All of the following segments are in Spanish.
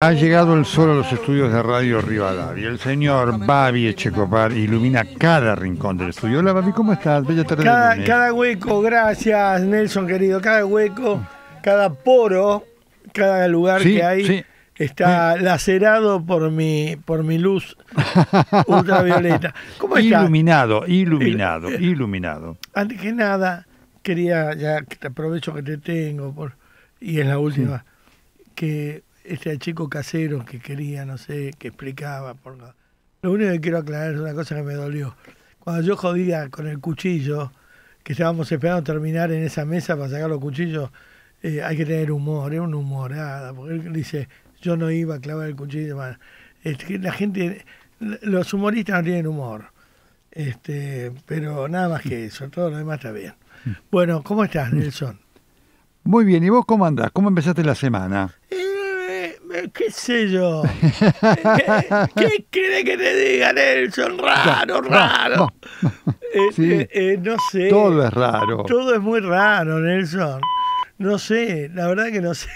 Ha llegado el sol a los estudios de Radio Rivadavia. El señor Babi Echecopar ilumina cada rincón del estudio. Hola Babi, ¿cómo estás? Bella tarde. Cada, hueco, gracias Nelson querido, cada hueco, cada poro, cada lugar que hay está lacerado por mi, por mi luz ultravioleta. ¿Cómo está? Iluminado, iluminado, iluminado. Antes que nada, quería, ya que te aprovecho que te tengo por, y es la última, que este chico casero que quería, no sé, que explicaba. Por lo... único que quiero aclarar es una cosa que me dolió. Cuando yo jodía con el cuchillo, que estábamos esperando terminar en esa mesa para sacar los cuchillos, eh, hay que tener humor, es un una humorada, porque él dice, yo no iba a clavar el cuchillo. es que la gente, los humoristas no tienen humor, este, pero nada más que eso, todo lo demás está bien. Mm. Bueno, ¿cómo estás, Nelson? Muy bien, ¿y vos cómo andás? ¿Cómo empezaste la semana? Eh, eh, qué sé yo. ¿Qué cree que te diga Nelson? Raro, raro. Eh, eh, no, sé. Todo es raro. Todo es muy raro, Nelson. No sé, la verdad que no sé.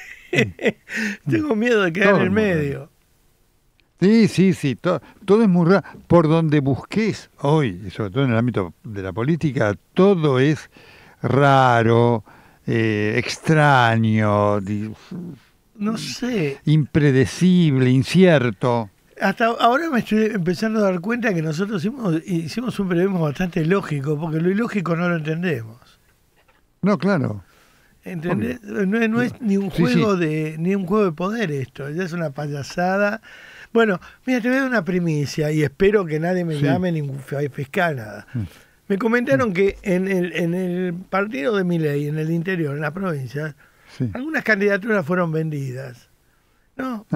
Mm. Tengo miedo de quedar en el medio. Sí, sí, sí, todo, es muy raro. Por donde busques hoy, sobre todo en el ámbito de la política, todo es raro, extraño, no sé. Impredecible, incierto. Hasta ahora me estoy empezando a dar cuenta que nosotros hicimos, hicimos un periodismo bastante lógico, porque lo ilógico no lo entendemos. No, claro. No es, ni un juego de ni un juego de poder esto, ya es una payasada. Bueno, mira, te voy a dar una primicia y espero que nadie me llame ningún fiscal nada. Mm. Me comentaron mm. que en el, en el partido de mi ley, en el interior, en la provincia, algunas candidaturas fueron vendidas. ¿No?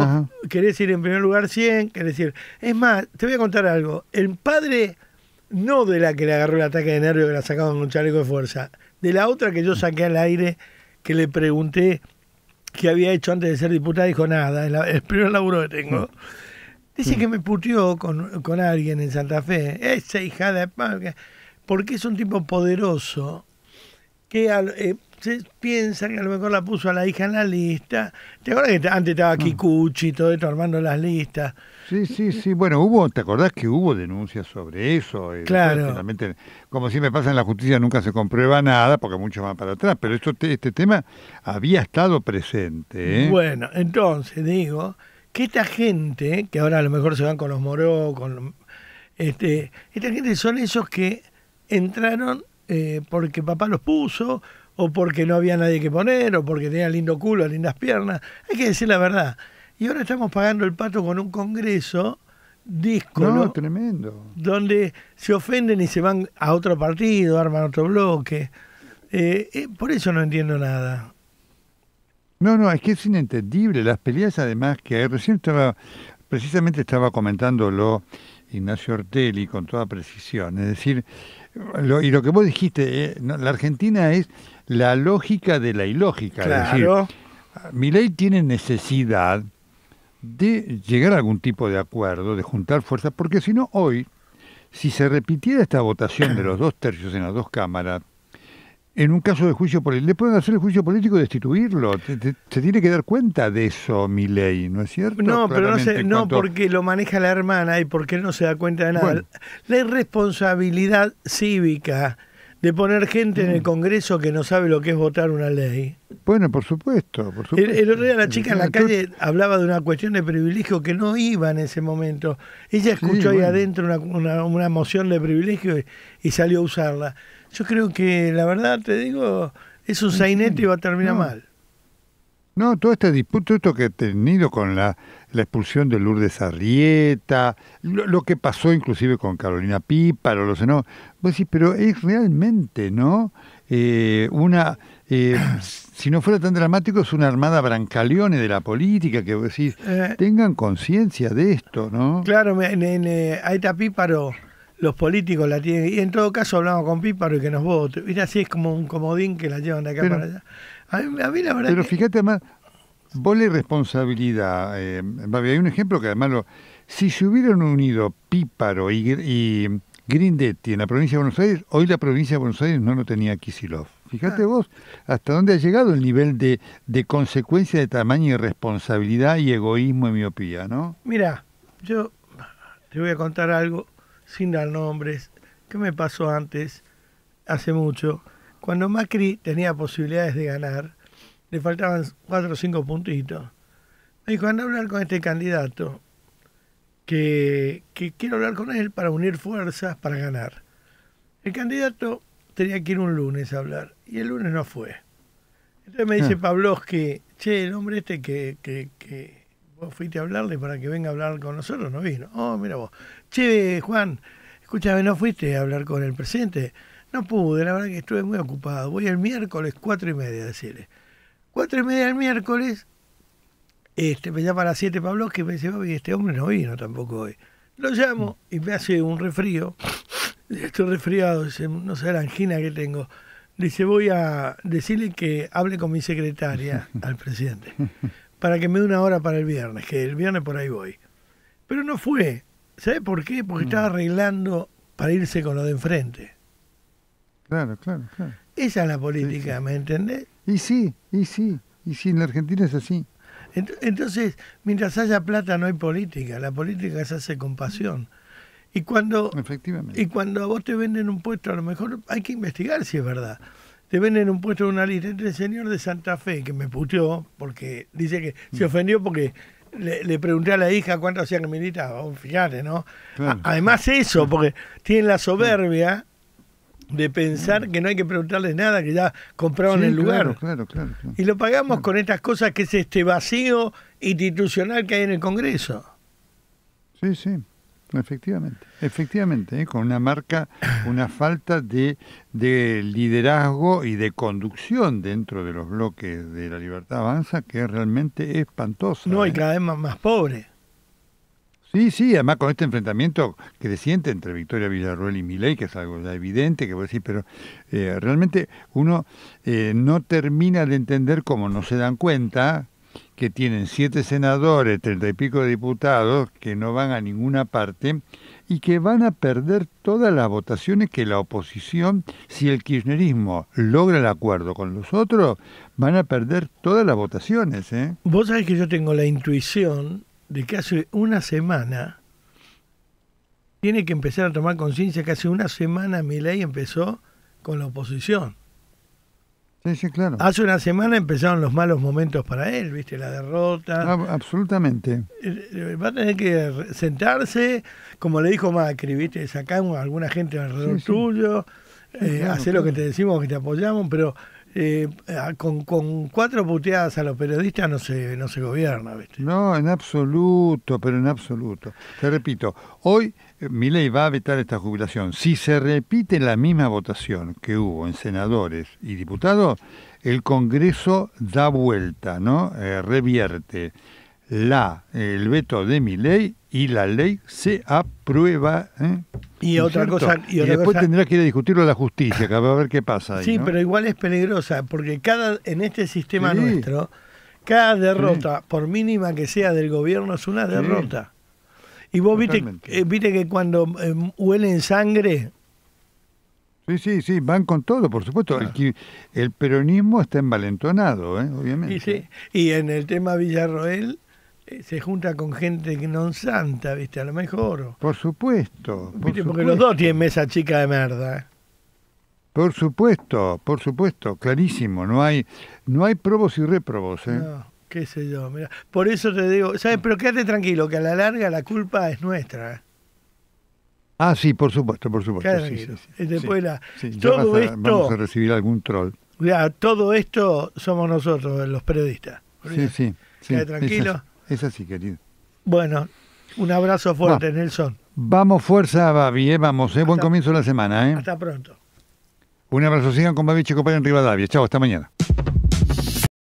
querés ir en primer lugar 100, querés ir. Es más, te voy a contar algo. El padre, no de la que le agarró el ataque de nervio que la sacaban con un chaleco de fuerza, de la otra que yo saqué al aire, que le pregunté qué había hecho antes de ser diputada, dijo nada, es el primer laburo que tengo. Ah. Dice mm. que me puteó con, con, alguien en Santa Fe, esa hija de porque es un tipo poderoso que al, eh, piensa que a lo mejor la puso a la hija en la lista. ¿Te acuerdas que antes estaba ah. Kikuchi y todo esto armando las listas? Sí, sí, sí. Bueno, hubo, ¿te acordás que hubo denuncias sobre eso? Eh, claro. como siempre pasa en la justicia, nunca se comprueba nada porque muchos van para atrás. Pero esto, este tema había estado presente. ¿eh? Bueno, entonces digo que esta gente, que ahora a lo mejor se van con los moros, con. Este, esta gente son esos que entraron eh, porque papá los puso o porque no había nadie que poner, o porque tenía lindo culo, lindas piernas. Hay que decir la verdad. Y ahora estamos pagando el pato con un congreso disco, no, tremendo. Donde se ofenden y se van a otro partido, arman otro bloque. Eh, eh, por eso no entiendo nada. No, no, es que es inentendible. Las peleas, además, que recién estaba, precisamente estaba comentándolo Ignacio Ortelli con toda precisión. Es decir, y lo que vos dijiste, eh, la Argentina es la lógica de la ilógica. Claro. Es decir, tiene necesidad de llegar a algún tipo de acuerdo, de juntar fuerzas, porque si no, hoy, si se repitiera esta votación de los dos tercios en las dos cámaras, en un caso de juicio político, le pueden hacer el juicio político y destituirlo. Se tiene que dar cuenta de eso, mi ley, ¿no es cierto? No, pero no, no porque lo maneja la hermana y porque él no se da cuenta de nada. La irresponsabilidad cívica de poner gente en el mm. Congreso que no sabe lo que es votar una ley. Bueno, por supuesto. Por supuesto. El, otro día la chica en la calle hablaba de una cuestión de privilegio que no iba en ese momento. Ella escuchó ahí adentro una, una, moción de privilegio y, salió a usarla. Yo creo que, la verdad, te digo, es un sainete y va a terminar mal. No, todo este disputa, esto que ha tenido con la, la expulsión de Lourdes Arrieta, lo, que pasó inclusive con Carolina Píparo, lo sé no. pues decís, pero es realmente, ¿no? Eh, una, eh, si no fuera tan dramático, es una armada brancaleone de la política, que vos decís, eh, tengan conciencia de esto, ¿no? Claro, en, en, ahí está Píparo, los políticos la tienen, y en todo caso hablamos con Píparo y que nos vote, mira, así es como un comodín que la llevan de acá para allá. Pero fíjate, más, vos y responsabilidad. Eh, hay un ejemplo que además lo. Si se hubieran unido Píparo y, y Grindetti en la provincia de Buenos Aires, hoy la provincia de Buenos Aires no lo tenía Kisilov. Fíjate vos hasta dónde ha llegado el nivel de, de consecuencia de tamaño y responsabilidad y egoísmo y miopía, ¿no? Mira, yo te voy a contar algo sin dar nombres, que me pasó antes, hace mucho. Cuando Macri tenía posibilidades de ganar, le faltaban cuatro o cinco puntitos. Me dijo, anda a hablar con este candidato, que, que quiero hablar con él para unir fuerzas para ganar. El candidato tenía que ir un lunes a hablar, y el lunes no fue. Entonces me dice ah. que, che, el hombre este que, que, que, vos fuiste a hablarle para que venga a hablar con nosotros, no vino. Oh, mira vos. Che, Juan, escúchame, ¿no fuiste a hablar con el presidente? No pude, la verdad que estuve muy ocupado. Voy el miércoles, cuatro y media, decirle. Cuatro y media el miércoles, este, me llama a las siete Pablo que me dice, este hombre no vino tampoco hoy. Lo llamo y me hace un refrío. Estoy resfriado, no sé la angina que tengo. Dice, voy a decirle que hable con mi secretaria al presidente para que me dé una hora para el viernes, que el viernes por ahí voy. Pero no fue. ¿Sabe por qué? Porque mm. estaba arreglando para irse con lo de enfrente. Claro, claro, claro. Esa es la política, ¿me entendés? Y sí, y sí, y sí, en la Argentina es así. Entonces, mientras haya plata no hay política, la política se hace con pasión. Y cuando, Efectivamente. y cuando a vos te venden un puesto, a lo mejor hay que investigar si es verdad. Te venden un puesto de una lista. Entre el señor de Santa Fe, que me puteó, porque dice que se mm. ofendió porque le, le, pregunté a la hija cuánto hacían que militaba, fíjate, ¿no? Además eso, porque tiene la soberbia de pensar que no hay que preguntarles nada, que ya compraron el lugar. Claro, Y lo pagamos con estas cosas que es este vacío institucional que hay en el Congreso. Sí, sí, efectivamente, efectivamente, ¿eh? con una marca, una falta de, liderazgo y de conducción dentro de los bloques de la libertad avanza que es realmente espantosa. No, hay y ¿eh? cada vez más, más pobre. Sí, sí, además con este enfrentamiento creciente entre Victoria Villarruel y Milei, que es algo ya evidente, que voy a decir, pero eh, realmente uno eh, no termina de entender cómo no se dan cuenta que tienen siete senadores, treinta y pico de diputados, que no van a ninguna parte y que van a perder todas las votaciones que la oposición, si el kirchnerismo logra el acuerdo con los otros, van a perder todas las votaciones. ¿eh? Vos sabés que yo tengo la intuición de que hace una semana tiene que empezar a tomar conciencia que hace una semana ley empezó con la oposición. Sí, sí, claro. Hace una semana empezaron los malos momentos para él, viste, la derrota. Ah, absolutamente. Eh, eh, va a tener que sentarse, como le dijo Macri, viste, sacar a alguna gente alrededor tuyo, eh, hacer lo que te decimos, que te apoyamos, pero eh, con, cuatro puteadas a los periodistas no se, no se gobierna. No, en absoluto, pero en absoluto. Te repito, hoy eh, mi ley va a vetar esta jubilación. Si se repite la misma votación que hubo en senadores y diputados, el Congreso da vuelta, ¿no? Eh, revierte la, el veto de mi ley y la ley se aprueba. ¿eh? Y otra cosa. Y, después tendrás que ir a discutirlo a la justicia, que va a ver qué pasa. Ahí, sí, pero igual es peligrosa, porque cada en este sistema nuestro, cada derrota, por mínima que sea del gobierno, es una derrota. Y vos viste, eh, que cuando em, huelen sangre. Sí, sí, sí, van con todo, por supuesto. El, peronismo está envalentonado, ¿eh? obviamente. y en el tema Villarroel eh, se junta con gente que no santa, ¿viste? A lo mejor. Por supuesto. Porque los dos tienen mesa chica de merda. ¿eh? Por supuesto, por supuesto, clarísimo. No hay, no hay probos y reprobos, ¿eh? No, qué sé yo. Por eso te digo, ¿sabes? Pero quédate tranquilo, que a la larga la culpa es nuestra. ¿eh? Ah, sí, por supuesto, por supuesto. sí, sí, Después la, todo esto, vamos a recibir algún troll. mira todo esto somos nosotros, los periodistas. Sí, sí. Quédate tranquilo. Es así, querido. Bueno, un abrazo fuerte, Nelson. Vamos fuerza, Babi, eh, vamos. Eh. Buen comienzo de la semana. Eh. Hasta pronto. Un abrazo, sigan con Babi Checopaya en Rivadavia. Chao, hasta mañana.